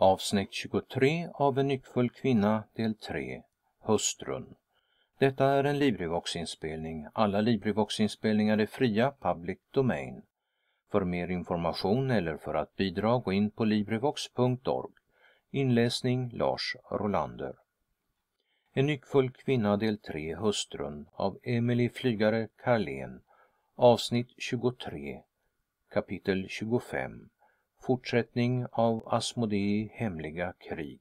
Avsnitt 23 av En nyckfull kvinna del 3 Hustrun Detta är en LibriVox-inspelning. Alla LibriVox-inspelningar är fria, public domain. För mer information eller för att bidra gå in på LibriVox.org. Inläsning Lars Rolander En nyckfull kvinna del 3 Hustrun av Emelie Flygare Karlén Avsnitt 23 Kapitel 25 Fortsättning av Asmodee hemliga krig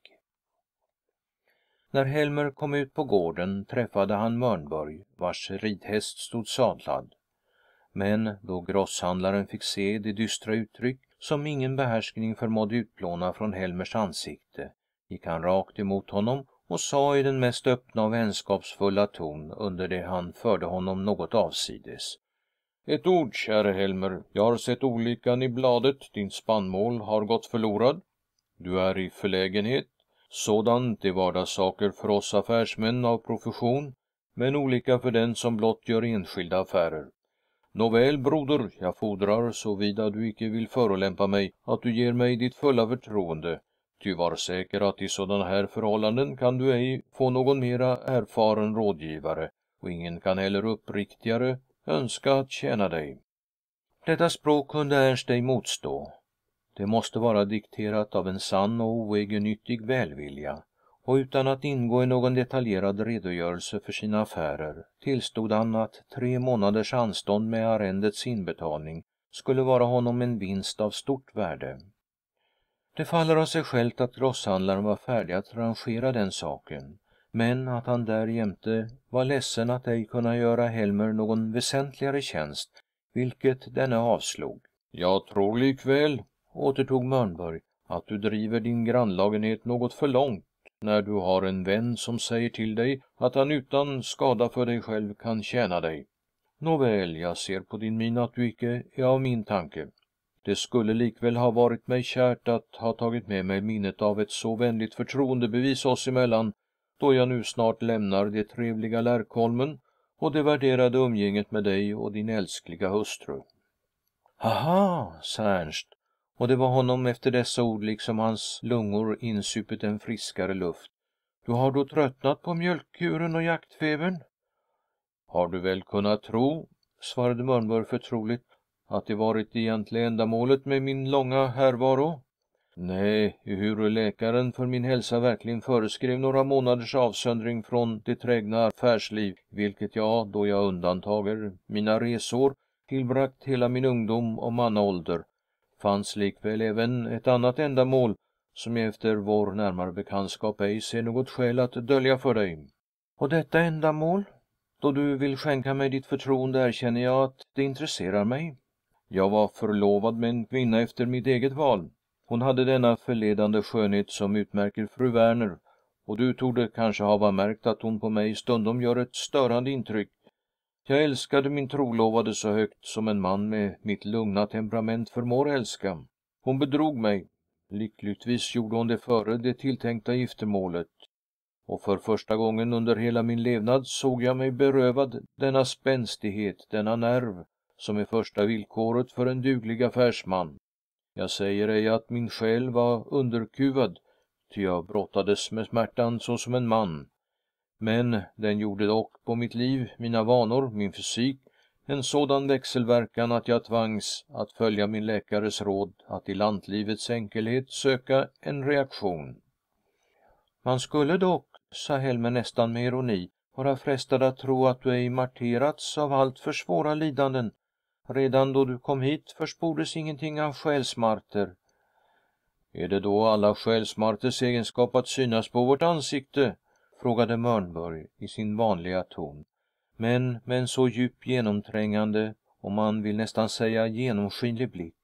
När Helmer kom ut på gården träffade han Mörnborg, vars ridhäst stod sadlad. Men då grosshandlaren fick se det dystra uttryck som ingen behärskning förmådde utplåna från Helmers ansikte, gick han rakt emot honom och sa i den mest öppna och vänskapsfulla ton under det han förde honom något avsides. Ett ord, käre Helmer. Jag har sett olyckan i bladet, din spannmål har gått förlorad. Du är i förlägenhet. Sådant är vardagssaker för oss affärsmän av profession, men olika för den som blott gör enskilda affärer. Nåväl, broder, jag fordrar, såvida du icke vill förolämpa mig, att du ger mig ditt fulla förtroende, ty var säker att i sådana här förhållanden kan du ej få någon mera erfaren rådgivare, och ingen kan heller uppriktigare önska att tjäna dig. Detta språk kunde Ernst ej motstå. Det måste vara dikterat av en sann och oegennyttig välvilja, och utan att ingå i någon detaljerad redogörelse för sina affärer tillstod han att tre månaders anstånd med arrendets inbetalning skulle vara honom en vinst av stort värde. Det faller av sig självt att grosshandlaren var färdig att rangera den saken men att han därjämte var ledsen att ej kunna göra Helmer någon väsentligare tjänst, vilket denne avslog. Jag tror likväl, återtog Mörnberg, att du driver din grannlagenhet något för långt när du har en vän som säger till dig att han utan skada för dig själv kan tjäna dig. Nåväl, jag ser på din min att du icke är av min tanke. Det skulle likväl ha varit mig kärt att ha tagit med mig minnet av ett så vänligt förtroendebevis oss emellan då jag nu snart lämnar det trevliga Lärkholmen och det värderade umgänget med dig och din älskliga hustru. Aha, Ernst, Och det var honom efter dessa ord liksom hans lungor insupit en friskare luft. Du har då tröttnat på mjölkkuren och jaktfebern? Har du väl kunnat tro, svarade Mörnberg förtroligt, att det varit egentliga ändamålet med min långa härvaro? Nej, ehuru läkaren för min hälsa verkligen föreskrev några månaders avsöndring från det trägna affärsliv, vilket jag, då jag undantager mina resor, tillbragt hela min ungdom och mannaålder, fanns likväl även ett annat ändamål, som jag efter vår närmare bekantskap ej ser något skäl att dölja för dig. Och detta ändamål? Då du vill skänka mig ditt förtroende erkänner jag att det intresserar mig. Jag var förlovad med en kvinna efter mitt eget val. Hon hade denna förledande skönhet som utmärker fru Werner, och du torde kanske hava märkt att hon på mig stundom gör ett störande intryck. Jag älskade min trolovade så högt som en man med mitt lugna temperament förmår älska. Hon bedrog mig. Lyckligtvis gjorde hon det före det tilltänkta giftermålet. Och för första gången under hela min levnad såg jag mig berövad denna spänstighet, denna nerv, som är första villkoret för en duglig affärsman. Jag säger ej att min själ var underkuvad, ty jag brottades med smärtan såsom en man, men den gjorde dock på mitt liv, mina vanor, min fysik, en sådan växelverkan att jag tvangs att följa min läkares råd att i lantlivets enkelhet söka en reaktion. Man skulle dock, sa Helmer nästan med ironi, vara frestad att tro att du ej marterats av alltför svåra lidanden Redan då du kom hit förspordes ingenting av själsmarter. Är det då alla själsmarters egenskap att synas på vårt ansikte? frågade Mörnberg i sin vanliga ton, men med en så djup genomträngande och man vill nästan säga genomskinlig blick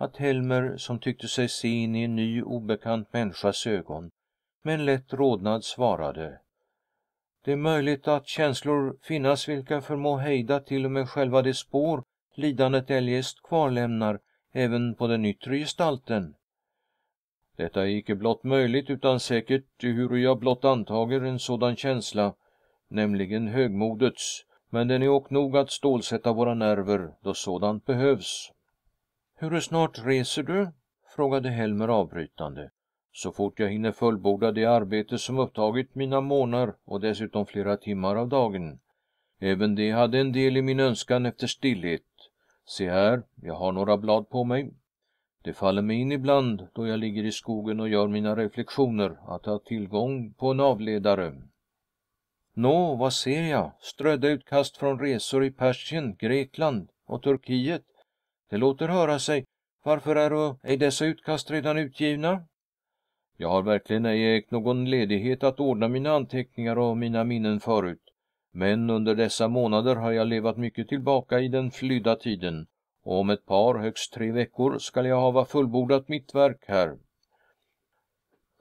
att Helmer, som tyckte sig se in i en ny obekant människas ögon, med en lätt rodnad svarade. Det är möjligt att känslor finnas vilka förmå hejda till och med själva det spår lidandet eljest kvarlämnar även på den yttre gestalten. Detta är icke blott möjligt utan säkert, ehuru jag blott antager en sådan känsla, nämligen högmodets, men den är ock nog att stålsätta våra nerver då sådant behövs. Huru snart reser du? frågade Helmer avbrytande. Så fort jag hinner fullborda det arbete som upptagit mina månader och dessutom flera timmar av dagen. Även det hade en del i min önskan efter stillhet, Se här, jag har några blad på mig. Det faller mig in ibland, då jag ligger i skogen och gör mina reflektioner, att ha tillgång på en avledare. Nå, vad ser jag? Strödda utkast från resor i Persien, Grekland och Turkiet. Det låter höra sig. Varför är ej dessa utkast redan utgivna? Jag har verkligen ej ägt någon ledighet att ordna mina anteckningar och mina minnen förut. Men under dessa månader har jag levat mycket tillbaka i den flydda tiden, och om ett par, högst tre veckor, skall jag hava fullbordat mitt verk här.'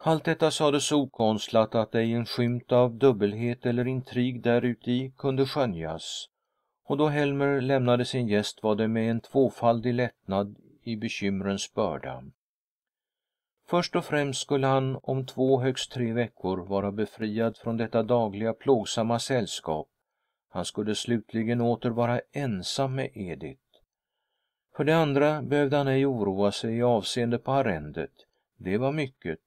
Allt detta sades så okonstlat, att ej en skymt av dubbelhet eller intrig däruti kunde skönjas. Och då Helmer lämnade sin gäst var det med en tvåfaldig lättnad i bekymrens börda. Först och främst skulle han om två, högst tre veckor vara befriad från detta dagliga plågsamma sällskap. Han skulle slutligen åter vara ensam med Edith. För det andra behövde han ej oroa sig i avseende på arrendet. Det var mycket.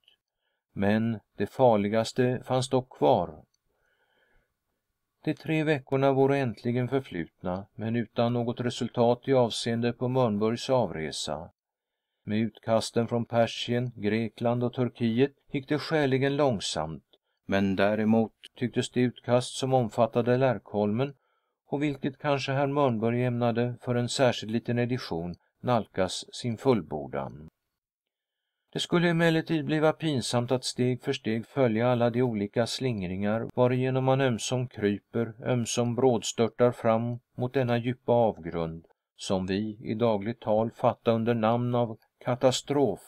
Men det farligaste fanns dock kvar. De tre veckorna vore äntligen förflutna, men utan något resultat i avseende på Mörnbergs avresa. Med utkasten från Persien, Grekland och Turkiet gick det skäligen långsamt, men däremot tycktes det utkast som omfattade Lärkholmen och vilket kanske herr Mörnberg ämnade för en särskild liten edition nalkas sin fullbordan. Det skulle emellertid bliva pinsamt att steg för steg följa alla de olika slingringar varigenom man ömsom kryper, ömsom brådstörtar fram mot denna djupa avgrund, som vi i dagligt tal fatta under namn av katastrof.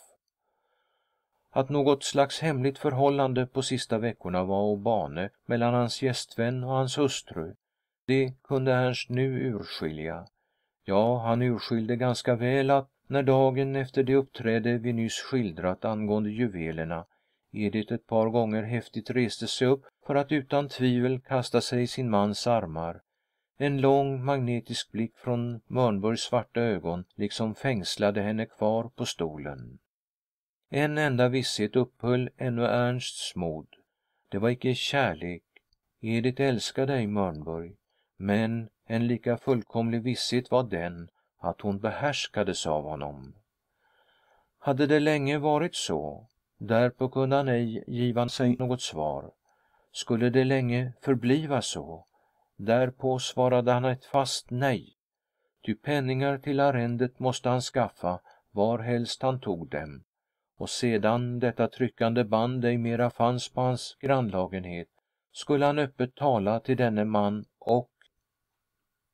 Att något slags hemligt förhållande på sista veckorna var å bane mellan hans gästvän och hans hustru, det kunde Ernst nu urskilja. Ja, han urskilde ganska väl att när dagen efter det uppträde vi nyss skildrat angående juvelerna, Edith ett par gånger häftigt reste sig upp för att utan tvivel kasta sig i sin mans armar, en lång magnetisk blick från Mörnborgs svarta ögon liksom fängslade henne kvar på stolen. En enda visshet upphöll ännu Ernsts mod. Det var icke kärlek. Edith älskade ej Mörnborg, Men en lika fullkomlig visshet var den att hon behärskades av honom. Hade det länge varit så? Därpå kunde han ej giva sig något svar. Skulle det länge förbliva så? Därpå svarade han ett fast nej, ty penningar till arrendet måste han skaffa varhelst han tog dem, och sedan detta tryckande band ej mera fanns på hans grannlagenhet skulle han öppet tala till denne man och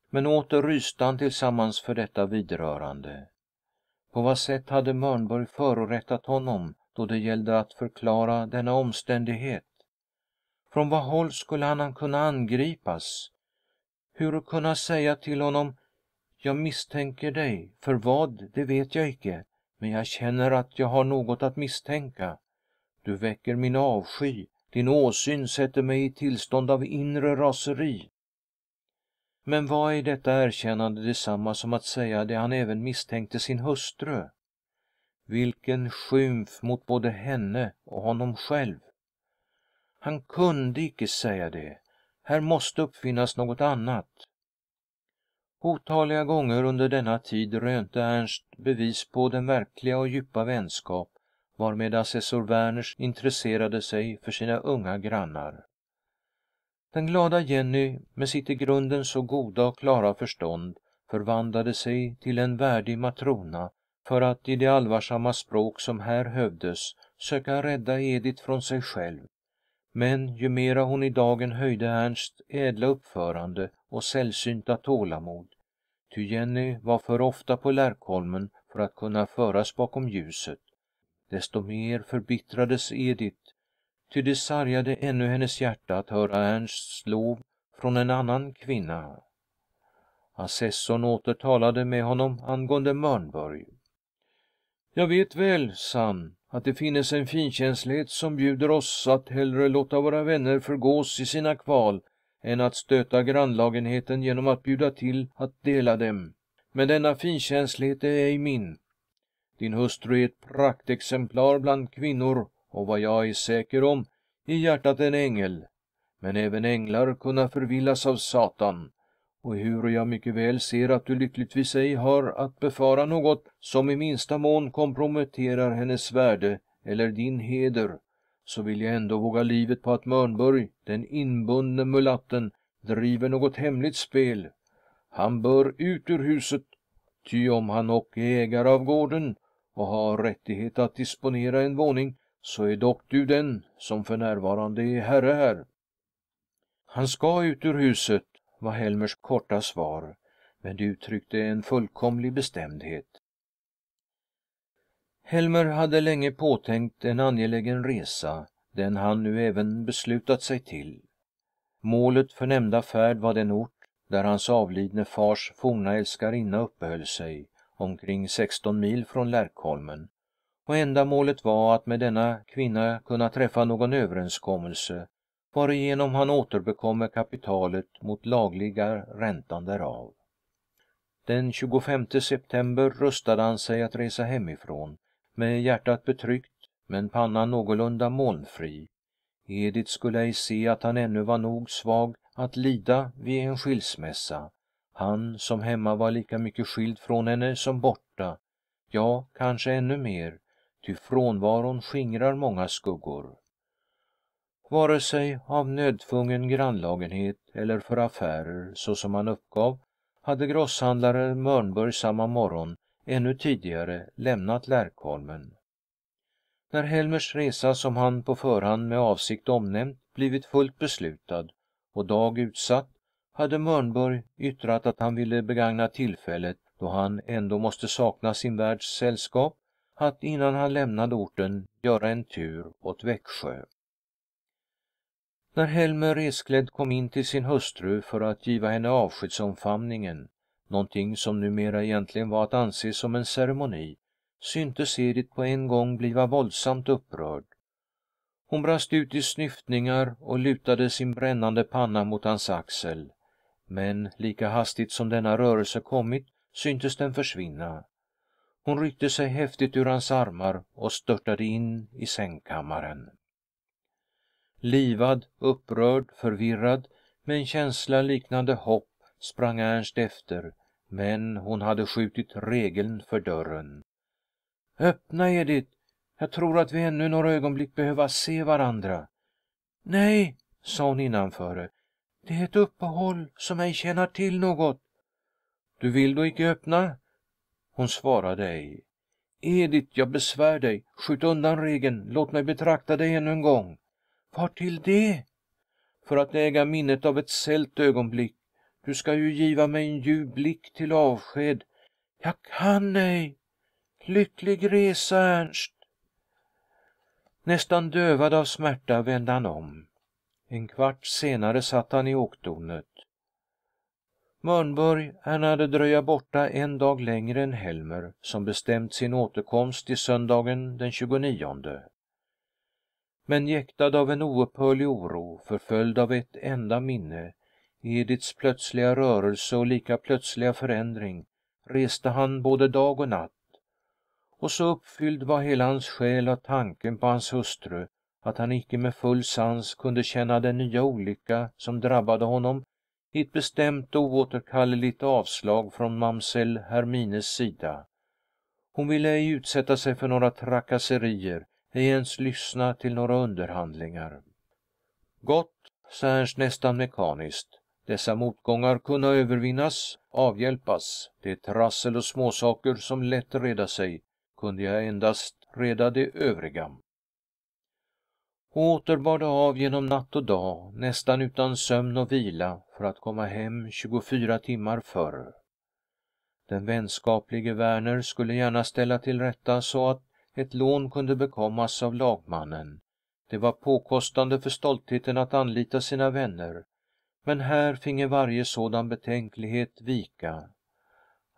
Men åter ryste han tillsammans för detta vidrörande. På vad sätt hade Mörnborg förorättat honom då det gällde att förklara denna omständighet? Från vad håll skulle han kunna angripas? hur kunna säga till honom: Jag misstänker dig, för vad det vet jag icke, men jag känner att jag har något att misstänka. Du väcker min avsky, din åsyn sätter mig i tillstånd av inre raseri. Men var är detta erkännande detsamma som att säga det han även misstänkte sin hustru? Vilken skymf mot både henne och honom själv! Han kunde icke säga det. Här måste uppfinnas något annat. Otaliga gånger under denna tid rönte Ernst bevis på den verkliga och djupa vänskap varmed assessor Werners intresserade sig för sina unga grannar. Den glada Jenny, med sitt i grunden så goda och klara förstånd, förvandlade sig till en värdig matrona för att i det allvarsamma språk som här hövdes söka rädda Edit från sig själv men ju mera hon i dagen höjde Ernsts ädla uppförande och sällsynta tålamod ty Jenny var för ofta på Lärkholmen för att kunna föras bakom ljuset desto mer förbittrades Edith, ty det sargade ännu hennes hjärta att höra Ernsts lov från en annan kvinna. Assessorn återtalade med honom angående Mörnborg. Jag vet väl, sa han, att det finnes en finkänslighet som bjuder oss att hellre låta våra vänner förgås i sina kval än att stöta grannlagenheten genom att bjuda till att dela dem. Men denna finkänslighet är ej min. Din hustru är ett praktexemplar bland kvinnor och vad jag är säker om, i hjärtat en ängel. Men även änglar kunna förvillas av Satan och ehuru jag mycket väl ser att du lyckligtvis ej har att befara något som i minsta mån komprometterar hennes värde eller din heder, så vill jag ändå våga livet på att Mörnberg, den inbundne mulatten, driver något hemligt spel. Han bör ut ur huset, ty om han och är ägare av gården och har rättighet att disponera en våning, så är dock du den som för närvarande är herre här. Han ska ut ur huset, var Helmers korta svar, men det uttryckte en fullkomlig bestämdhet. Helmer hade länge påtänkt en angelägen resa, den han nu även beslutat sig till. Målet för nämnda färd var den ort där hans avlidne fars forna älskarinna uppehöll sig, omkring 16 mil från Lärkholmen, och enda målet var att med denna kvinna kunna träffa någon överenskommelse varigenom han återbekommer kapitalet mot lagliga räntan därav. Den 25 september rustade han sig att resa hemifrån, med hjärtat betryckt men pannan någorlunda molnfri. Edith skulle ej se att han ännu var nog svag att lida vid en skilsmässa, han som hemma var lika mycket skild från henne som borta, ja, kanske ännu mer, ty frånvaron skingrar många skuggor vare sig av nödtvungen grannlagenhet eller för affärer, så som han uppgav, hade grosshandlare Mörnberg samma morgon ännu tidigare lämnat Lärkholmen. När Helmers resa, som han på förhand med avsikt omnämnt, blivit fullt beslutad och dag utsatt, hade Mörnberg yttrat att han ville begagna tillfället, då han ändå måste sakna sin värds sällskap, att innan han lämnade orten göra en tur åt Växjö. När Helmer resklädd kom in till sin hustru för att giva henne avskedsomfamningen, någonting som numera egentligen var att anse som en ceremoni, syntes Edit på en gång bliva våldsamt upprörd. Hon brast ut i snyftningar och lutade sin brännande panna mot hans axel, men lika hastigt som denna rörelse kommit syntes den försvinna. Hon ryckte sig häftigt ur hans armar och störtade in i sängkammaren. Livad, upprörd, förvirrad, med en känsla liknande hopp, sprang Ernst efter, men hon hade skjutit regeln för dörren. Öppna, Edith! Jag tror att vi ännu några ögonblick behöver se varandra. Nej, sa hon innanför Det är ett uppehåll som ej tjänar till något. Du vill då icke öppna? Hon svarade ej. Edith, jag besvär dig. Skjut undan regeln. Låt mig betrakta dig ännu en gång. Vartill det? För att äga minnet av ett sällt ögonblick. Du ska ju giva mig en ljuv blick till avsked. Jag kan ej! Lycklig resa, Ernst! Nästan dövad av smärta vände han om. En kvart senare satt han i åkdonet. Mörnborg ämnade dröja borta en dag längre än Helmer, som bestämt sin återkomst till söndagen den 29. Men jäktad av en oupphörlig oro, förföljd av ett enda minne, Edits plötsliga rörelse och lika plötsliga förändring, reste han både dag och natt. Och så uppfylld var hela hans själ av tanken på hans hustru, att han icke med full sans kunde känna den nya olycka som drabbade honom i ett bestämt och oåterkalleligt avslag från mamsell Hermines sida. Hon ville ej utsätta sig för några trakasserier, ej ens lyssna till några underhandlingar. Gott, sa Ernst nästan mekaniskt. Dessa motgångar kunna övervinnas, avhjälpas. Det är trassel och småsaker som lätt reda sig. Kunde jag endast reda det övriga. Åter bar det av genom natt och dag, nästan utan sömn och vila, för att komma hem 24 timmar förr. Den vänskaplige Verner skulle gärna ställa till rätta så att ett lån kunde bekommas av lagmannen. Det var påkostande för stoltheten att anlita sina vänner, men här finge varje sådan betänklighet vika.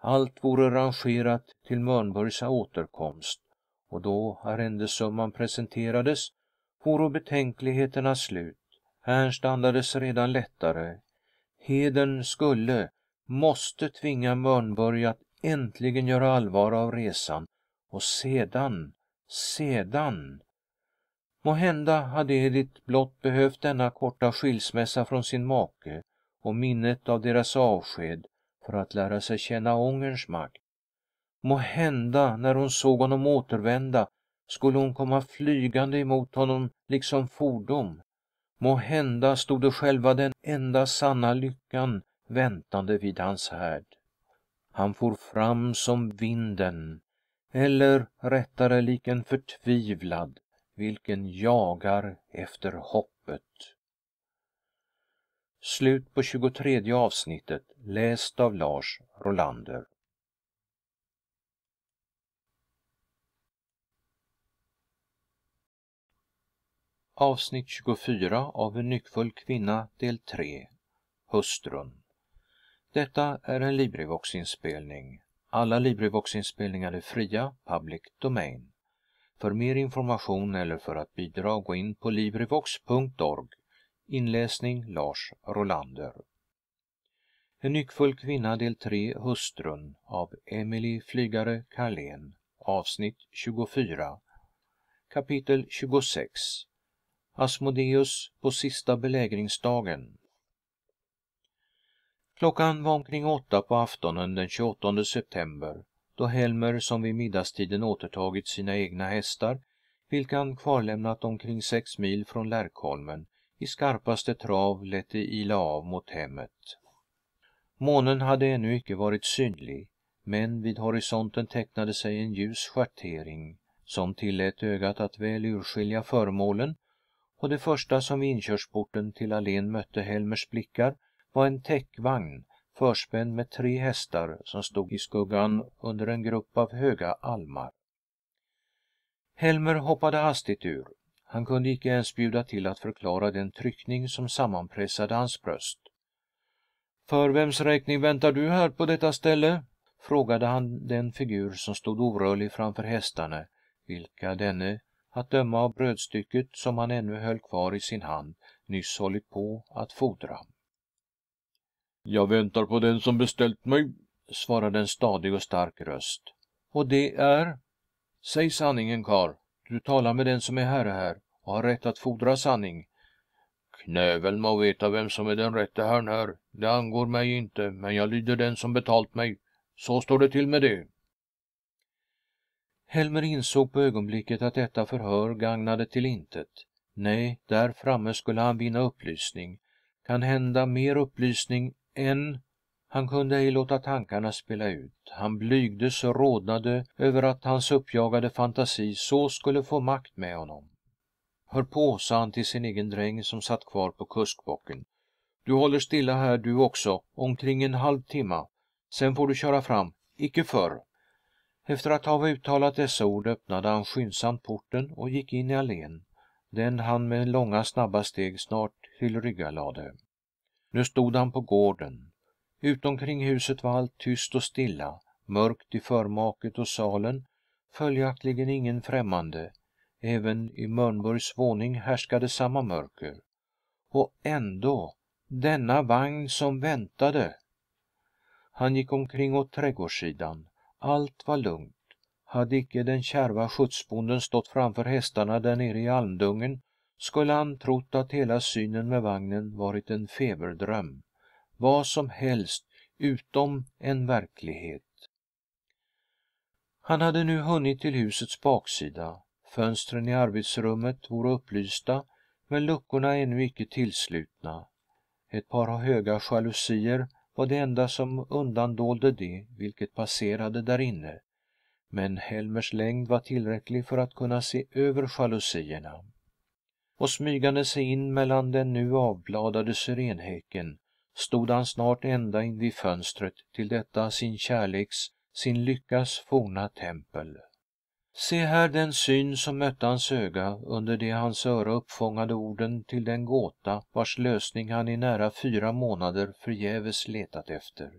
Allt vore rangerat till Mörnborgs återkomst, och då arrendesumman presenterades vore betänkligheterna slut. Ernst andades redan lättare. Heden skulle, måste tvinga Mörnborg att äntligen göra allvar av resan och sedan, sedan! Måhända hade Edith blott behövt denna korta skilsmässa från sin make och minnet av deras avsked för att lära sig känna ångerns makt. Måhända, när hon såg honom återvända, skulle hon komma flygande emot honom liksom fordon. Måhända stod det själva den enda sanna lyckan väntande vid hans härd. Han for fram som vinden, eller rättare lik en förtvivlad, vilken jagar efter hoppet. Slut på 23 avsnittet, läst av Lars Rolander. Avsnitt 24 av En nyckfull kvinna, del 3, Hustrun. Detta är en Librivox-inspelning. Alla LibriVox-inspelningar är fria, public domain. För mer information eller för att bidra gå in på LibriVox.org. Inläsning Lars Rolander. En nyckfull kvinna del 3, Hustrun av Emily Flygare Karlén, avsnitt 24, kapitel 26. Asmodeus på sista belägringsdagen Klockan var omkring åtta på aftonen den 28 september, då Helmer, som vid middagstiden återtagit sina egna hästar, vilka han kvarlämnat omkring sex mil från Lärkholmen, i skarpaste trav lät det ila av mot hemmet. Månen hade ännu icke varit synlig, men vid horisonten tecknade sig en ljus schattering, som tillät ögat att väl urskilja föremålen, och det första som vid inkörsporten till allén mötte Helmers blickar var en täckvagn, förspänd med tre hästar, som stod i skuggan under en grupp av höga almar. Helmer hoppade hastigt ur. Han kunde icke ens bjuda till att förklara den tryckning som sammanpressade hans bröst. För vems räkning väntar du här på detta ställe? frågade han den figur som stod orörlig framför hästarna, vilka denne, att döma av brödstycket som han ännu höll kvar i sin hand, nyss hållit på att fodra. Jag väntar på den som beställt mig, svarade en stadig och stark röst. Och det är? Säg sanningen, karl. Du talar med den som är herre här och har rätt att fordra sanning. Knäveln må veta vem som är den rätte herrn här. Det angår mig inte, men jag lyder den som betalt mig. Så står det till med det. Helmer insåg på ögonblicket att detta förhör gagnade till intet. Nej, där framme skulle han vinna upplysning. Kan hända mer upplysning en han kunde ej låta tankarna spela ut. Han blygdes och rodnade över att hans uppjagade fantasi så skulle få makt med honom. Hör på, sa han till sin egen dräng som satt kvar på kuskbocken. Du håller stilla här du också, omkring en halv timma. Sen får du köra fram, icke förr. Efter att ha uttalat dessa ord öppnade han skyndsamt porten och gick in i allén, den han med långa snabba steg snart tillryggalade. Nu stod han på gården. Utomkring huset var allt tyst och stilla, mörkt i förmaket och salen, följaktligen ingen främmande. Även i Mörnborgs våning härskade samma mörker. Och ändå, denna vagn som väntade! Han gick omkring åt trädgårdssidan. Allt var lugnt. Hade icke den kärva skjutsbonden stått framför hästarna där nere i almdungen, skulle han trott att hela synen med vagnen varit en feberdröm, vad som helst utom en verklighet. Han hade nu hunnit till husets baksida. Fönstren i arbetsrummet vore upplysta, men luckorna ännu icke tillslutna. Ett par höga jalusier var det enda som undandolde det vilket passerade där inne, men Helmers längd var tillräcklig för att kunna se över jalusierna och smygande sig in mellan den nu avbladade syrenhäcken stod han snart ända in vid fönstret till detta sin kärleks, sin lyckas forna tempel. Se här den syn som mötte hans öga under de hans öra uppfångade orden till den gåta vars lösning han i nära fyra månader förgäves letat efter.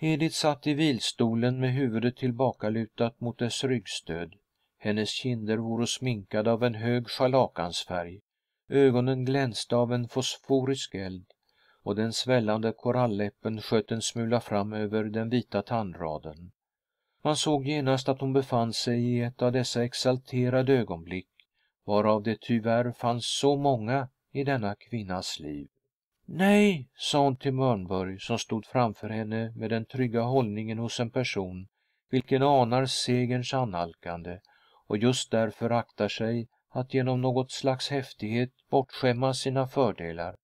Edith satt i vilstolen med huvudet tillbakalutat mot dess ryggstöd hennes kinder voro sminkade av en hög scharlakansfärg, ögonen glänste av en fosforisk eld och den svällande koralläppen sköt en smula fram över den vita tandraden. Man såg genast att hon befann sig i ett av dessa exalterade ögonblick, varav det tyvärr fanns så många i denna kvinnas liv. Nej, sa hon till Mörnborg, som stod framför henne med den trygga hållningen hos en person vilken anar segerns annalkande och just därför aktar sig att genom något slags häftighet bortskämma sina fördelar.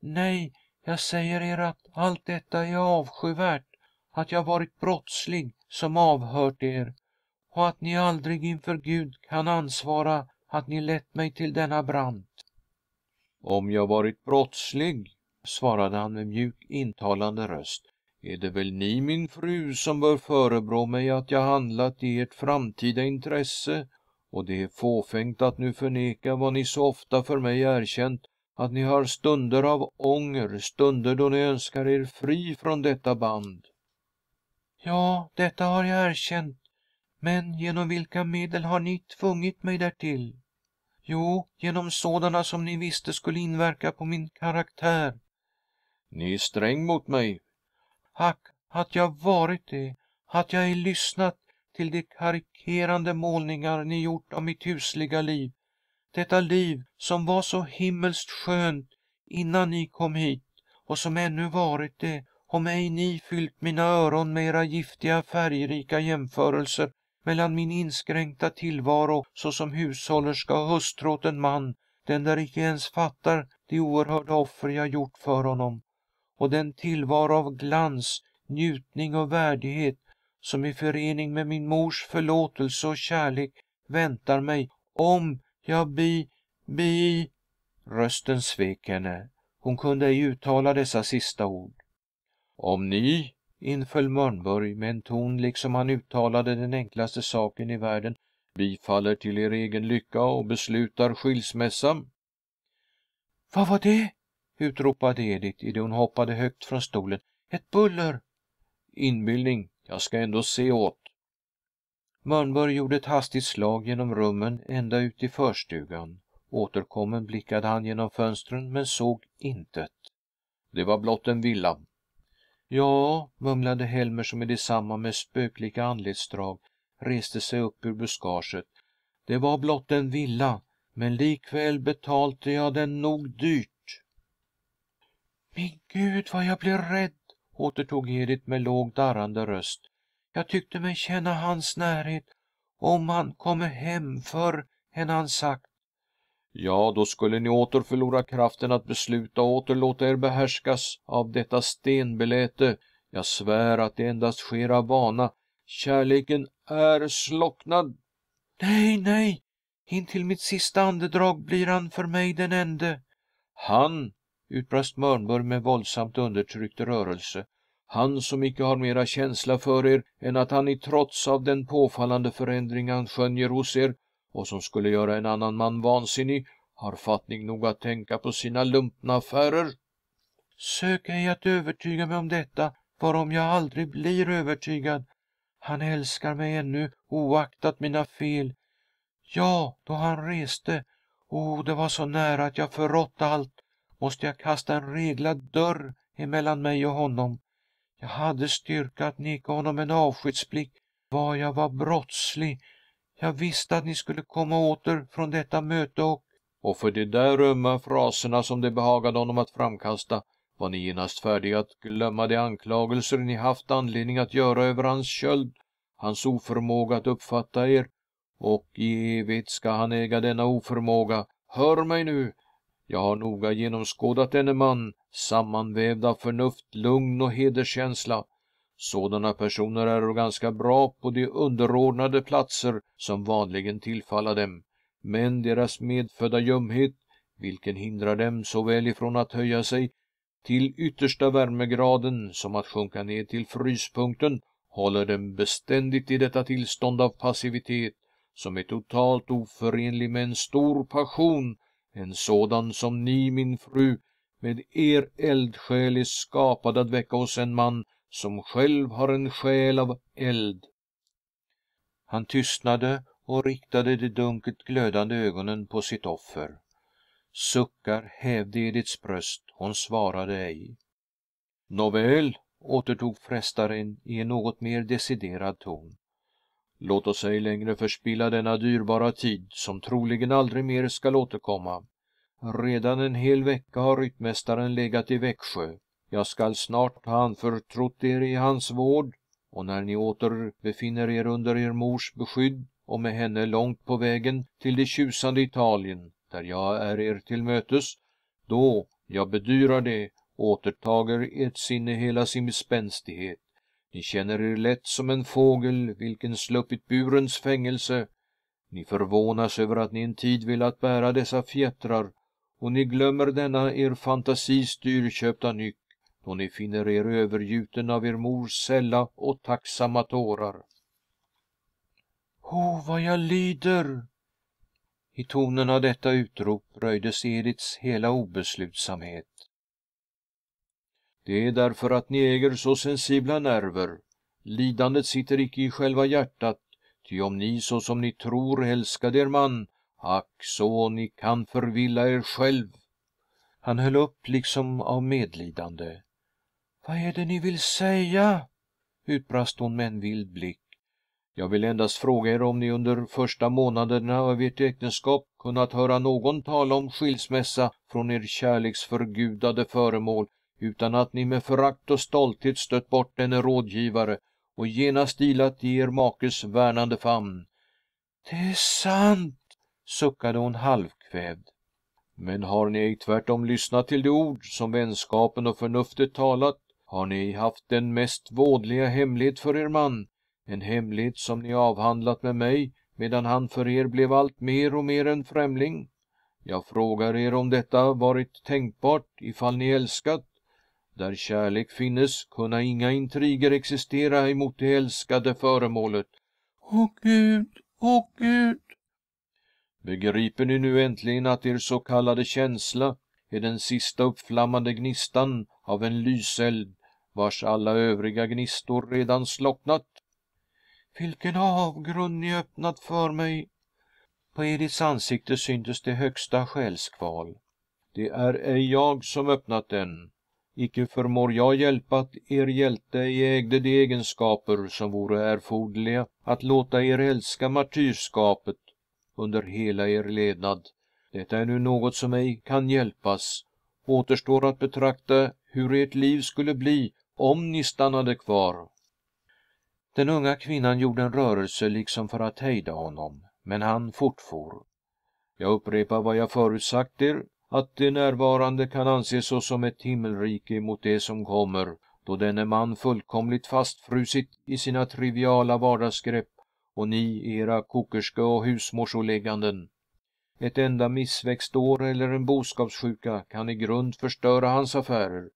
Nej, jag säger er att allt detta är avskyvärt, att jag varit brottslig som avhört er, och att ni aldrig inför Gud kan ansvara att ni lett mig till denna brant. Om jag varit brottslig, svarade han med mjuk intalande röst, är det väl ni, min fru, som bör förebrå mig att jag handlat i ert framtida intresse och det är fåfängt att nu förneka vad ni så ofta för mig erkänt, att ni har stunder av ånger, stunder då ni önskar er fri från detta band. Ja, detta har jag erkänt, men genom vilka medel har ni tvungit mig därtill? Jo, genom sådana som ni visste skulle inverka på min karaktär. Ni är sträng mot mig. Ack, att jag varit det, att jag ej lyssnat, till de karikerande målningar ni gjort av mitt husliga liv, detta liv som var så himmelskt skönt innan ni kom hit, och som ännu varit det, om ej ni fyllt mina öron med era giftiga, färgrika jämförelser mellan min inskränkta tillvaro såsom hushållerska och hustru åt en man, den där icke ens fattar de oerhörda offer jag gjort för honom, och den tillvaro av glans, njutning och värdighet som i förening med min mors förlåtelse och kärlek väntar mig, om jag bi bi ———." Rösten svek henne. Hon kunde ej uttala dessa sista ord. ”Om ni”, inföll Mörnborg med en ton liksom han uttalade den enklaste saken i världen, ”bifaller till er egen lycka och beslutar skilsmässa.” ”Vad var det?” utropade Edith, det hon hoppade högt från stolen. ”Ett buller?” ”Inbillning. Jag ska ändå se åt. Mörnberg gjorde ett hastigt slag genom rummen ända ut i förstugan. Återkommen blickade han genom fönstren men såg intet. Det var blott en villa. Ja, mumlade Helmer som i detsamma med spöklika anletsdrag reste sig upp ur buskaget. Det var blott en villa, men likväl betalte jag den nog dyrt. Min Gud, vad jag blev rädd! återtog Edit med låg, darrande röst. Jag tyckte mig känna hans närhet, om han kommer hem förr än han sagt. Ja, då skulle ni åter förlora kraften att besluta och åter låta er behärskas av detta stenbeläte. Jag svär att det endast sker av vana. Kärleken är slocknad. Nej, nej! Intill mitt sista andedrag blir han för mig den ende. Han? utbrast Mörnberg med våldsamt undertryckt rörelse. Han som icke har mera känsla för er än att han i trots av den påfallande förändring han skönjer hos er, och som skulle göra en annan man vansinnig, har fattning nog att tänka på sina lumpna affärer. Sök ej att övertyga mig om detta, varom jag aldrig blir övertygad. Han älskar mig ännu, oaktat mina fel. Ja, då han reste, o, det var så nära att jag förrått allt måste jag kasta en reglad dörr emellan mig och honom. Jag hade styrka att neka honom en avskedsblick, vad jag var brottslig. Jag visste att ni skulle komma åter från detta möte och... Och för de där ömma fraserna som det behagade honom att framkasta var ni genast färdiga att glömma de anklagelser ni haft anledning att göra över hans köld, hans oförmåga att uppfatta er, och i evighet ska han äga denna oförmåga. Hör mig nu! Jag har noga genomskådat denne man, sammanvävd av förnuft, lugn och hederskänsla. Sådana personer äro ganska bra på de underordnade platser som vanligen tillfalla dem, men deras medfödda ljumhet, vilken hindrar dem såväl ifrån att höja sig till yttersta värmegraden som att sjunka ner till fryspunkten, håller dem beständigt i detta tillstånd av passivitet, som är totalt oförenlig med en stor passion en sådan som ni, min fru, med er eldsjäl är skapad att väcka hos en man som själv har en själ av eld. Han tystnade och riktade de dunket glödande ögonen på sitt offer. Suckar hävde Edits bröst, hon svarade ej. Nåväl, återtog frestaren i en något mer deciderad ton. Låt oss ej längre förspilla denna dyrbara tid, som troligen aldrig mer skall återkomma. Redan en hel vecka har ryttmästaren legat i Växjö. Jag skall snart ha anförtrott er i hans vård, och när ni åter befinner er under er mors beskydd och med henne långt på vägen till det tjusande Italien, där jag är er till mötes, då, jag bedyrar det, återtager ert sinne hela sin spänstighet. Ni känner er lätt som en fågel vilken sluppit burens fängelse. Ni förvånas över att ni en tid velat bära dessa fjättrar, och ni glömmer denna er fantasis dyrköpta nyck, då ni finner er övergjuten av er mors sälla och tacksamma tårar. O, vad jag lider! I tonen av detta utrop röjdes Edits hela obeslutsamhet. Det är därför att ni äger så sensibla nerver. Lidandet sitter icke i själva hjärtat, ty om ni såsom ni tror älskade er man, ack så ni kan förvilla er själv. Han höll upp liksom av medlidande. Vad är det ni vill säga? utbrast hon med en vild blick. Jag vill endast fråga er om ni under första månaderna av ert äktenskap kunnat höra någon tala om skilsmässa från er kärleksförgudade föremål utan att ni med förakt och stolthet stött bort denne rådgivare och genast ilat i er makes värnande famn. Det är sant, suckade hon halvkvävd. Men har ni ej tvärtom lyssnat till de ord som vänskapen och förnuftet talat? Har ni ej haft den mest vådliga hemlighet för er man? En hemlighet som ni avhandlat med mig, medan han för er blev allt mer och mer en främling? Jag frågar er om detta varit tänkbart, ifall ni älskat? Där kärlek finnes kunna inga intriger existera emot det älskade föremålet. Åh Gud, åh Gud! Begriper ni nu äntligen att er så kallade känsla är den sista uppflammande gnistan av en lyseld, vars alla övriga gnistor redan slocknat? Vilken avgrund ni öppnat för mig! På Edits ansikte syntes det högsta själskval. Det är ej jag som öppnat den icke förmår jag hjälpa att er hjälte ej ägde de egenskaper som vore erforderliga att låta er älska martyrskapet under hela er lednad. Detta är nu något som ej kan hjälpas. Återstår att betrakta hur ert liv skulle bli om ni stannade kvar. Den unga kvinnan gjorde en rörelse liksom för att hejda honom, men han fortfor. Jag upprepar vad jag förutsagt er att det närvarande kan anses såsom ett himmelrike mot det som kommer, då denne man fullkomligt fastfrusit i sina triviala vardagsgrepp och ni era kokerske och husmorsålägganden. Ett enda missväxtår eller en boskapssjuka kan i grund förstöra hans affärer.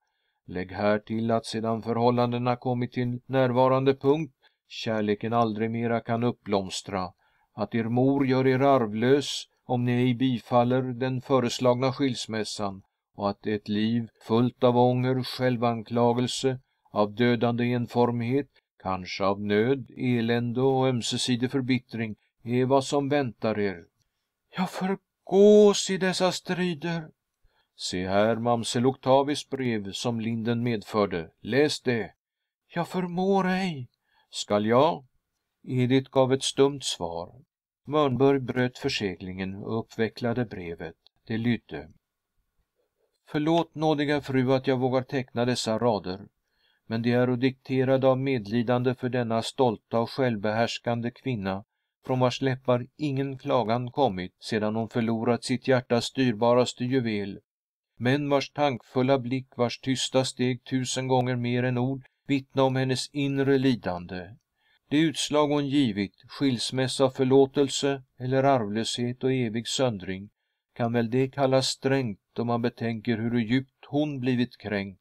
Lägg här till att sedan förhållandena kommit till närvarande punkt, kärleken aldrig mera kan uppblomstra, att er mor gör er arvlös, om ni ej bifaller den föreslagna skilsmässan och att ett liv fullt av ånger, självanklagelse, av dödande enformighet, kanske av nöd, elände och ömsesidig förbittring är vad som väntar er." "Jag förgås i dessa strider." "Se här mamsell Oktavies brev, som Linden medförde. Läs det!" "Jag förmår ej." "Skall jag?" Edit gav ett stumt svar. Mörnberg bröt förseglingen och uppvecklade brevet. Det lydde: Förlåt, nådiga fru, att jag vågar teckna dessa rader. Men de äro dikterade av medlidande för denna stolta och självbehärskande kvinna, från vars läppar ingen klagan kommit, sedan hon förlorat sitt hjärtas dyrbaraste juvel, men vars tankfulla blick, vars tysta steg tusen gånger mer än ord vittna om hennes inre lidande. Det utslag hon givit — skilsmässa och förlåtelse eller arvlöshet och evig söndring — kan väl det kallas strängt, om man betänker hur djupt hon blivit kränkt.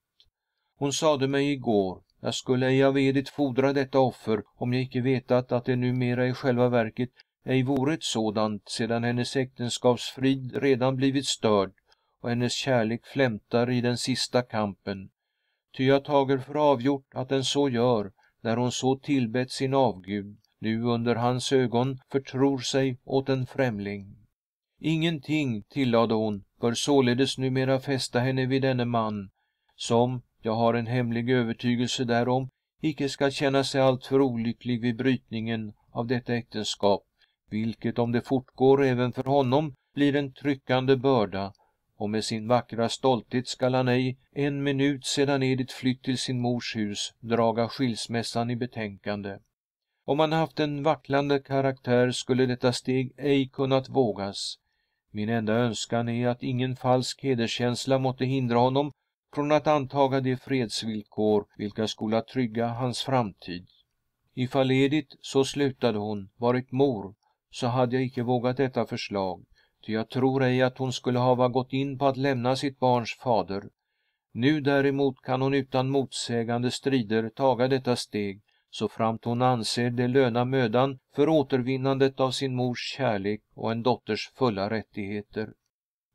Hon sade mig i går: Jag skulle ej av Edit fordra detta offer, om jag icke vetat att det numera i själva verket ej vore ett sådant, sedan hennes äktenskapsfrid redan blivit störd och hennes kärlek flämtar i den sista kampen; ty jag tager för avgjort att den så gör när hon så tillbett sin avgud, nu under hans ögon förtror sig åt en främling. Ingenting, tillade hon, bör således numera fästa henne vid denne man, som, jag har en hemlig övertygelse därom, icke skall känna sig alltför olycklig vid brytningen av detta äktenskap, vilket, om det fortgår även för honom, blir en tryckande börda, och med sin vackra stolthet skall han ej, en minut sedan Edith flytt till sin mors hus, draga skilsmässan i betänkande. Om han haft en vacklande karaktär skulle detta steg ej kunnat vågas. Min enda önskan är att ingen falsk hederskänsla måtte hindra honom från att antaga de fredsvillkor vilka skola trygga hans framtid. Ifall Edith, så slutade hon, varit mor, så hade jag icke vågat detta förslag ty jag tror ej att hon skulle hava gått in på att lämna sitt barns fader. Nu däremot kan hon utan motsägande strider taga detta steg, såframt hon anser det löna mödan för återvinnandet av sin mors kärlek och en dotters fulla rättigheter.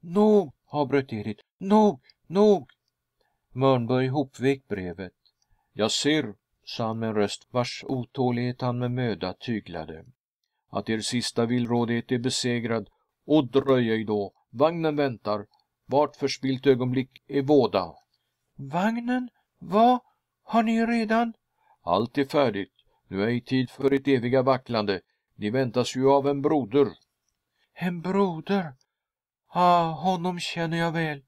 Nog, avbröt Edith, nog, nog! Mörnberg hopvek brevet. Jag ser, sa han med en röst vars otålighet han med möda tyglade, att er sista villrådighet är besegrad och dröj ej då, vagnen väntar. Vart förspillt ögonblick är våda. Vagnen? Vad? Har ni redan? Allt är färdigt. Nu är ej tid för ert eviga vacklande. Ni väntas ju av en broder. En broder? Ah, honom känner jag väl.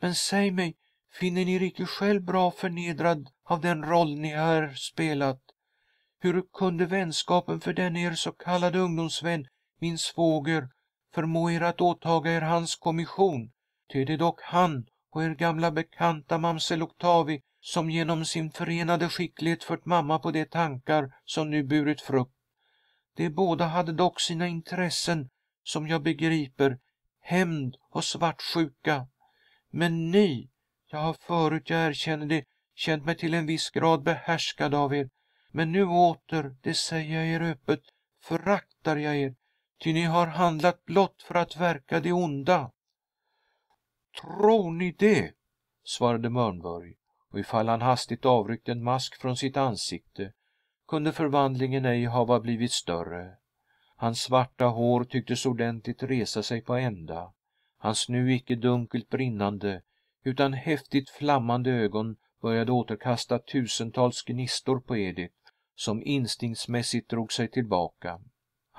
Men säg mig, finner ni Rike själv bra förnedrad av den roll ni här spelat? Hur kunde vänskapen för den er så kallade ungdomsvän, min svåger, förmå er att åtaga er hans kommission, ty det är dock han och er gamla bekanta mamsell Octavie som genom sin förenade skicklighet fört mamma på de tankar som nu burit frukt. De båda hade dock sina intressen, som jag begriper, hämnd och svartsjuka. Men ni, jag har förut, jag erkänner det, känt mig till en viss grad behärskad av er, men nu åter, det säger jag er öppet, föraktar jag er ty ni har handlat blott för att verka det onda. Tror ni det? svarade Mörnborg och ifall han hastigt avryckte en mask från sitt ansikte kunde förvandlingen ej hava blivit större. Hans svarta hår tycktes ordentligt resa sig på ända. Hans nu icke dunkelt brinnande utan häftigt flammande ögon började återkasta tusentals gnistor på Edith, som instinktsmässigt drog sig tillbaka.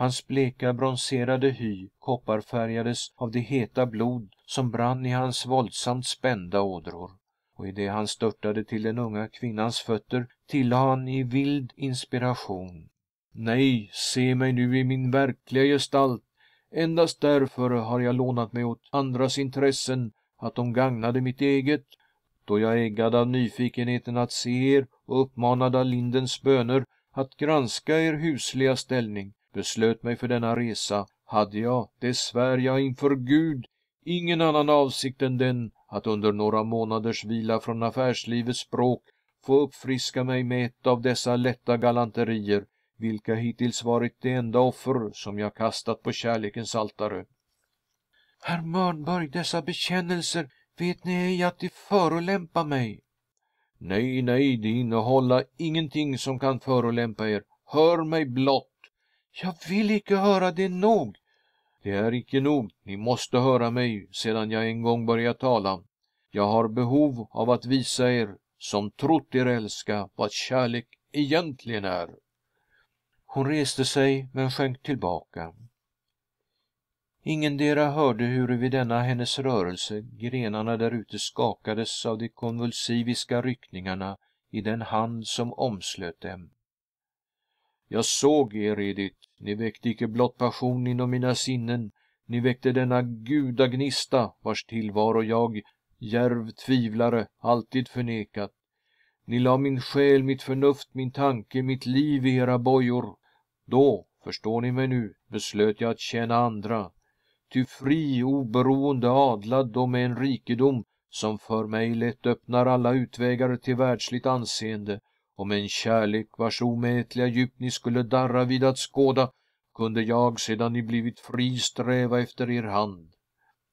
Hans bleka, bronserade hy kopparfärgades av det heta blod som brann i hans våldsamt spända ådror, och i det han störtade till den unga kvinnans fötter tillade han i vild inspiration: ”Nej, se mig nu i min verkliga gestalt! Endast därför har jag lånat mig åt andras intressen, att de gagnade mitt eget. Då jag, eggad av nyfikenheten att se er och uppmanad av lindens böner att granska er husliga ställning beslöt mig för denna resa, hade jag, det svär jag inför Gud, ingen annan avsikt än den att under några månaders vila från affärslivets språk få uppfriska mig med ett av dessa lätta galanterier, vilka hittills varit det enda offer som jag kastat på kärlekens altare. Herr Mörnberg, dessa bekännelser, vet ni ej att de förolämpar mig? Nej, nej, de innehålla ingenting som kan förolämpa er. Hör mig blott! 'Jag vill icke höra det nog!' 'Det är icke nog. Ni måste höra mig, sedan jag en gång börjat tala. Jag har behov av att visa er, som trott er älska, vad kärlek egentligen är.' Hon reste sig, men sjönk tillbaka. Ingendera hörde huruvid denna hennes rörelse grenarna därute skakades av de konvulsiviska ryckningarna i den hand som omslöt dem. Jag såg er, Edit, ni väckte icke blott passion inom mina sinnen, ni väckte denna gudagnista, vars tillvaro jag, djärv tvivlare, alltid förnekat. Ni lade min själ, mitt förnuft, min tanke, mitt liv i era bojor. Då, förstår ni mig nu, beslöt jag att tjäna andra. Ty fri, oberoende, adlad och med en rikedom som för mig lätt öppnar alla utvägar till världsligt anseende, om en kärlek vars omätliga djup ni skulle darra vid att skåda, kunde jag, sedan ni blivit fri, sträva efter er hand.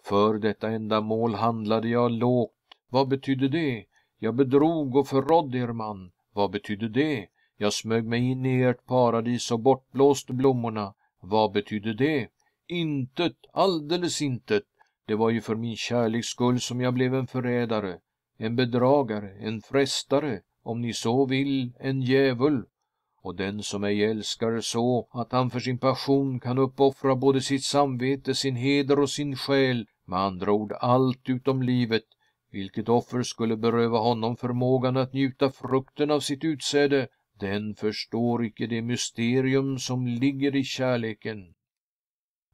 För detta ändamål handlade jag lågt. Vad betydde det? Jag bedrog och förrådde er man. Vad betydde det? Jag smög mig in i ert paradis och bortblåste blommorna. Vad betydde det? Intet, alldeles intet. Det var ju för min kärleks skull som jag blev en förrädare, en bedragare, en frestare, om ni så vill, en djävul, och den som ej älskar så att han för sin passion kan uppoffra både sitt samvete, sin heder och sin själ, med andra ord allt utom livet, vilket offer skulle beröva honom förmågan att njuta frukten av sitt utsäde, den förstår icke det mysterium som ligger i kärleken.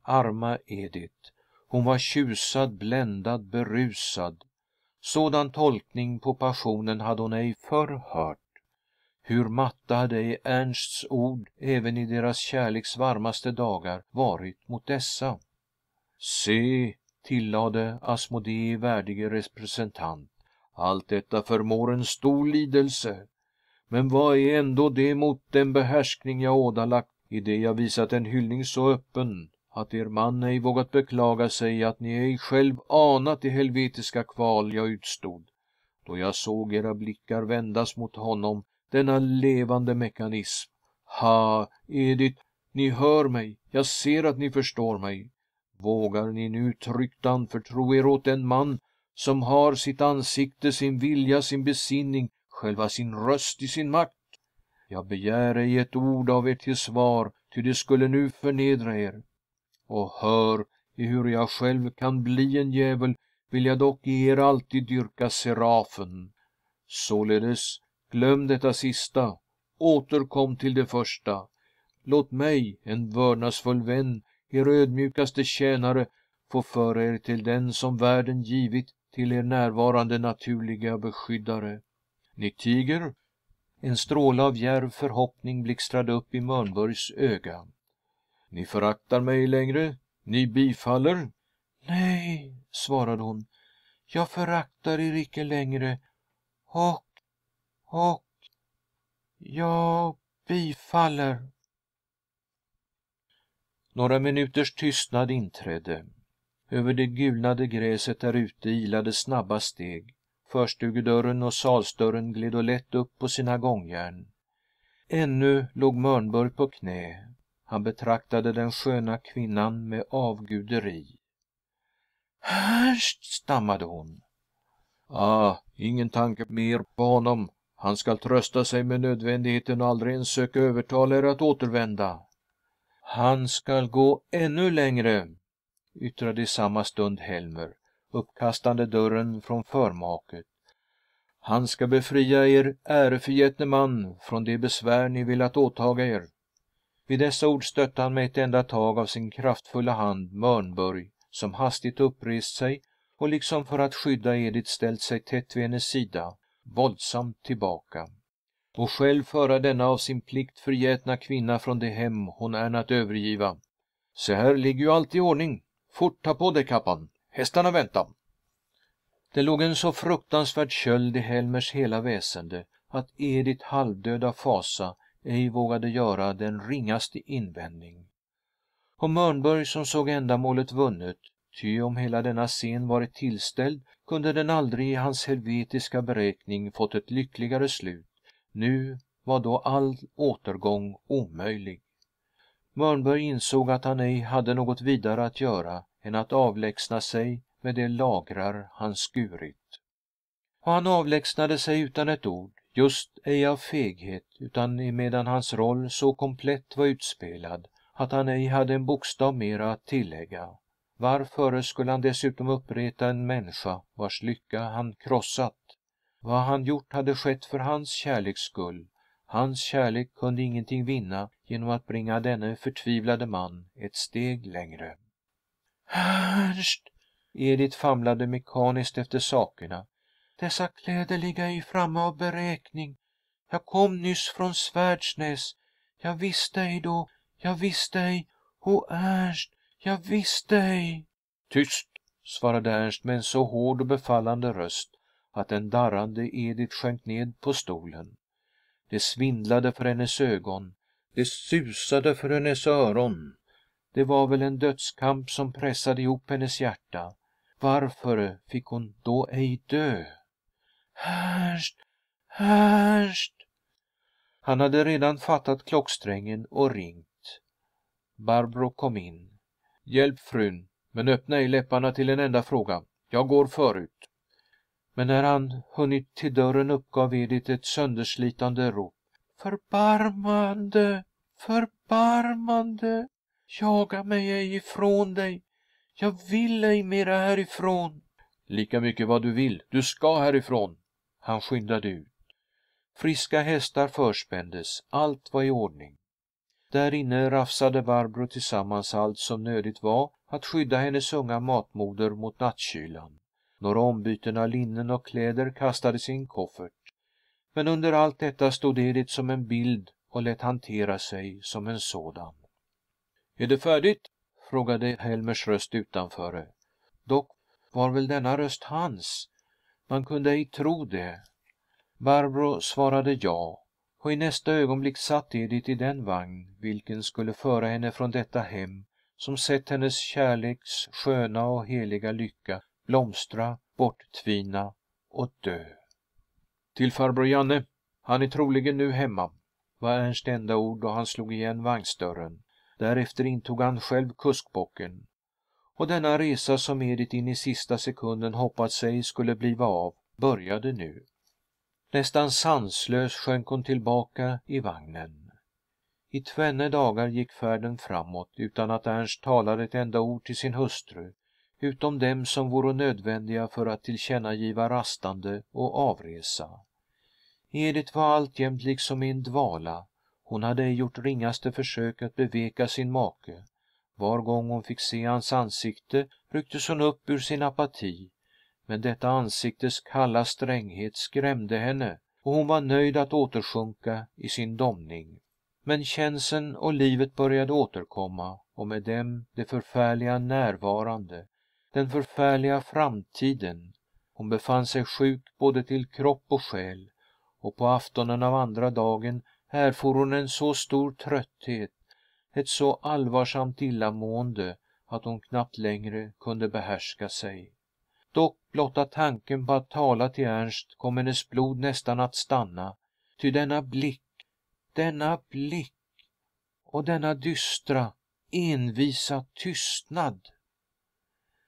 Arma Edith! Hon var tjusad, bländad, berusad. Sådan tolkning på passionen hade hon ej förr hört. Hur matta hade ej Ernsts ord, även i deras kärleks varmaste dagar, varit mot dessa! Se, tillade Asmodee, värdige representant, allt detta förmår en stor lidelse. Men vad är ändå det mot den behärskning jag ådalagt, i det jag visat en hyllning så öppen? att er man ej vågat beklaga sig att ni ej själv anat de helvetiska kval jag utstod, då jag såg era blickar vändas mot honom, denna levande mekanism. Ha, Edith, ni hör mig, jag ser att ni förstår mig. Vågar ni nu tryggt anförtro er åt den man som har sitt ansikte, sin vilja, sin besinning, själva sin röst i sin makt? Jag begär ej ett ord av er till svar, ty det skulle nu förnedra er och hör, hur jag själv kan bli en djävul, vill jag dock i er alltid dyrka serafen. Således, glöm detta sista, återkom till det första. Låt mig, en vördnadsfull vän, er ödmjukaste tjänare, få föra er till den som världen givit till er närvarande naturliga beskyddare. Ni tiger? En stråle av djärv förhoppning blixtrade upp i Mörnbergs öga. Ni föraktar mig längre? Ni bifaller?" "Nej," svarade hon, "jag föraktar er icke längre och och jag bifaller." Några minuters tystnad inträdde. Över det gulnade gräset där ute ilade snabba steg. Förstugedörren och salsdörren gled lätt upp på sina gångjärn. Ännu låg Mörnberg på knä. Han betraktade den sköna kvinnan med avguderi. Härst, stammade hon. Ah, ingen tanke mer på honom. Han skall trösta sig med nödvändigheten och aldrig ens söka övertala er att återvända. Han skall gå ännu längre, yttrade i samma stund Helmer, uppkastande dörren från förmaket. Han ska befria er äreförgätne man från det besvär ni velat åtaga er. Vid dessa ord stötte han med ett enda tag av sin kraftfulla hand Mörnburg, som hastigt upprest sig och liksom för att skydda Edit ställt sig tätt vid hennes sida, våldsamt tillbaka. Och själv föra denna av sin plikt förgätna kvinna från det hem hon att övergiva. Se här ligger ju allt i ordning. Fort, ta på dig kappan. Hästarna väntar. Det låg en så fruktansvärd köld i Helmers hela väsende att Edit halvdöd av fasa ej vågade göra den ringaste invändning. Och Mörnberg, som såg ändamålet vunnet, ty om hela denna scen varit tillställd kunde den aldrig i hans helvetiska beräkning fått ett lyckligare slut. Nu var då all återgång omöjlig. Mörnberg insåg att han ej hade något vidare att göra än att avlägsna sig med de lagrar han skurit. Och han avlägsnade sig utan ett ord just ej av feghet, utan emedan hans roll så komplett var utspelad, att han ej hade en bokstav mera att tillägga. Varför skulle han dessutom uppreta en människa, vars lycka han krossat? Vad han gjort hade skett för hans kärleks skull. Hans kärlek kunde ingenting vinna genom att bringa denne förtvivlade man ett steg längre. Ernst! Edith famlade mekaniskt efter sakerna. Dessa kläder ligga ej framme av beräkning. Jag kom nyss från Svärdsnäs. Jag visste ej då, jag visste ej. O Ernst, jag visste ej!" "Tyst!" svarade Ernst med en så hård och befallande röst att den darrande Edit sjönk ned på stolen. Det svindlade för hennes ögon, det susade för hennes öron. Det var väl en dödskamp som pressade ihop hennes hjärta. Varför fick hon då ej dö? Ernst! Ernst! Han hade redan fattat klocksträngen och ringt. Barbro kom in. Hjälp frun, men öppna ej läpparna till en enda fråga. Jag går förut. Men när han hunnit till dörren uppgav Edit ett sönderslitande rop. Förbarmande! Förbarmande! Jaga mig ej ifrån dig! Jag vill ej mera härifrån! Lika mycket vad du vill, du ska härifrån! Han skyndade ut. Friska hästar förspändes. Allt var i ordning. Där inne rafsade Barbro tillsammans allt som nödigt var att skydda hennes unga matmoder mot nattkylan. Några ombyten av linnen och kläder kastades i en koffert. Men under allt detta stod Edith som en bild och lät hantera sig som en sådan. Är det färdigt? frågade Helmers röst utanför. Dock var väl denna röst hans? Man kunde ej tro det. Barbro svarade ja, och i nästa ögonblick satt Edith i den vagn vilken skulle föra henne från detta hem som sett hennes kärleks sköna och heliga lycka blomstra, borttvina och dö. Till farbror Janne. Han är troligen nu hemma, var Ernsts enda ord då han slog igen vagnsdörren. Därefter intog han själv kuskbocken. Och denna resa, som Edit in i sista sekunden hoppats sig skulle bliva av, började nu. Nästan sanslös sjönk hon tillbaka i vagnen. I tvenne dagar gick färden framåt utan att Ernst talade ett enda ord till sin hustru, utom dem som vore nödvändiga för att tillkännagiva rastande och avresa. Edith var alltjämt liksom i en dvala. Hon hade ej gjort ringaste försök att beveka sin make. Var gång hon fick se hans ansikte rycktes hon upp ur sin apati, men detta ansiktes kalla stränghet skrämde henne, och hon var nöjd att återsjunka i sin domning. Men känseln och livet började återkomma, och med dem det förfärliga närvarande, den förfärliga framtiden. Hon befann sig sjuk både till kropp och själ, och på aftonen av andra dagen erfor hon en så stor trötthet ett så allvarsamt illamående att hon knappt längre kunde behärska sig. Dock blotta tanken på att tala till Ernst kom hennes blod nästan att stanna, ty denna blick, denna blick och denna dystra, envisa tystnad.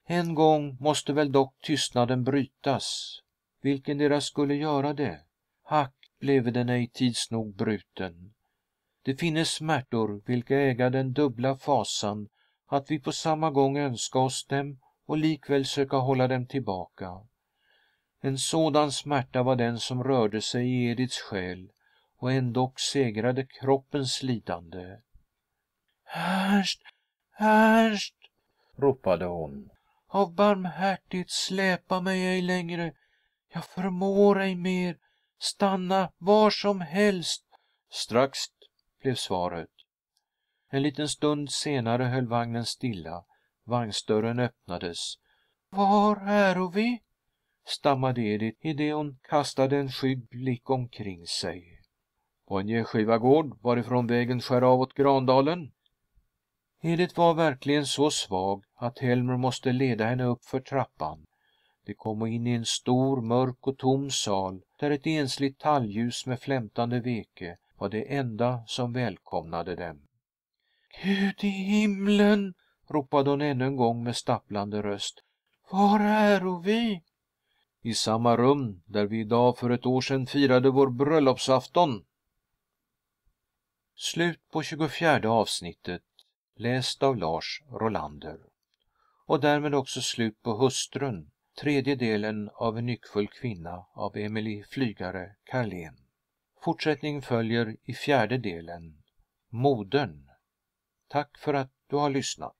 En gång måste väl dock tystnaden brytas. Vilken deras skulle göra det? Hack blev den ej tids nog bruten. Det finnes smärtor, vilka äga den dubbla fasan att vi på samma gång önska oss dem och likväl söka hålla dem tillbaka. En sådan smärta var den som rörde sig i Edits själ, och ändock segrade kroppens lidande. ”Ernst! Ernst!” ropade hon. ”Av barmhärtighet släpa mig ej längre! Jag förmår ej mer! Stanna var som helst! Strax blev svaret. En liten stund senare höll vagnen stilla. Vagnsdörren öppnades. Var äro vi? stammade Edit, det hon kastade en skygg blick omkring sig. På en gästgivagård, varifrån vägen skär av åt Grandalen. Edit var verkligen så svag att Helmer måste leda henne upp för trappan. De kom in i en stor, mörk och tom sal, där ett ensligt talgljus med flämtande veke var det enda som välkomnade dem. Gud i himlen, ropade hon ännu en gång med stapplande röst. Var är vi? I samma rum där vi idag för ett år sedan firade vår bröllopsafton. Slut på 24 avsnittet, läst av Lars Rolander. Och därmed också slut på Hustrun, tredje delen av En nyckfull kvinna av Emily Flygare Karlén. Fortsättning följer i fjärde delen. Modern. Tack för att du har lyssnat.